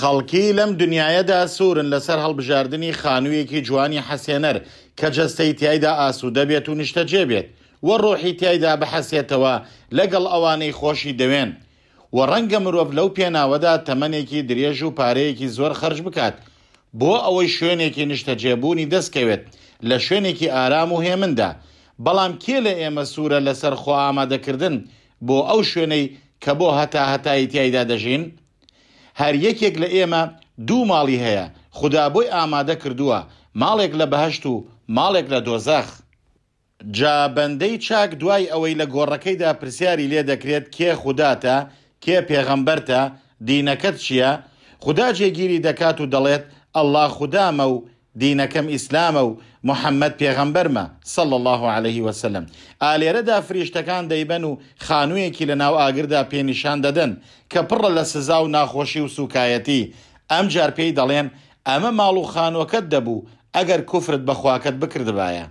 خەڵکی لەم دنیاەدا سوورن لەسەر هەڵبژاردننی خانوویەکی جوانی حەسێنەر کە جەستەی تایدا ئاسو دەبێت و نیشتە جێبێت وە ڕۆحی تایدا بەحەسێتەوە لەگەڵ ئەوانەی خۆشی دەوێن وە ڕەنگە مرۆڤ لەو پێناوەدا تەمەنێکی درێژ و پارەیەکی زۆر خرج بکات بۆ ئەوەی شوێنێکی نیشتەجێبوونی دەستکەوێت لە شوێنێکی ئارام و هێمندا بەڵام کێ لە ئێمە سوورە لەسەر خۆ ئامادەکردن بۆ ئەو شوێنەی کە بۆ هەتا هەتای تایدا دەژین؟ هەر یەکێک لە ئێمە دوو ماڵی هەیە خدا بۆی ئامادە کردووە ماڵێک لە بەهشت و ماڵێک لە دۆزەخ جا بەندەی چاک دوای ئەوەی لە گۆڕەکەیدا پرسیاری لێ دەکرێت کێ خودداتە کێ پێغەمبەرتە دینەکەت چییە؟ خدا جێگیری دەکات و دەڵێت ئەله خوددامە و دینەکەم ئیسلامە و محەممەد پێغەمبەرمە سەڵ الله عليه وسلم ئالێرەدا فریشتەکان دەیبەن و خانوویەکی لە ناو ئاگردا پێنیشان دەدەن کە پڕە لە سزا و ناخۆشی و سوکایەتی ئەم جار پێی دەڵێن ئەمە ماڵ و خانوەکەت دەبوو ئەگەر کوفرت بەخواکەت بکردبایە.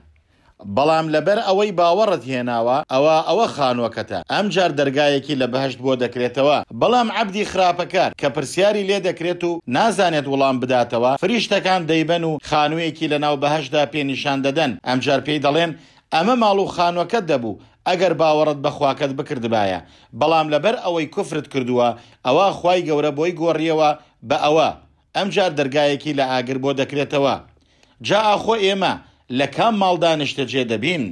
بەڵام لەبەر ئەوەی باوەڕت هێناوە ئەوە ئەوە خانوەکەتە ئەمجار دەرگایەکی لە بەهشت بۆ دەکرێتەوە بەڵام عبدی خراپەکار کە پرسیاری لێ دەکرێت و نازانێت وڵام بداتەوە فریشتەکان دەیبەن و خانوویەکی لەناو بەهشدا پێنیشان دەدەن ئەمجار پێی دەڵێن ئەمە ماڵ و خانوەکەت دەبوو ئەگەر باوەڕت بەخواکەت بکردبایە بەڵام لەبەر ئەوەی کوفرت کردووە ئەوە خی گەورە بۆی گۆڕیەوە بە ئەوە ئەمجار دەرگایەکی لە ئاگر بۆ دەکرێتەوە جا ئاخۆ ئێمە لە کام ماڵدانشتە جێدەبین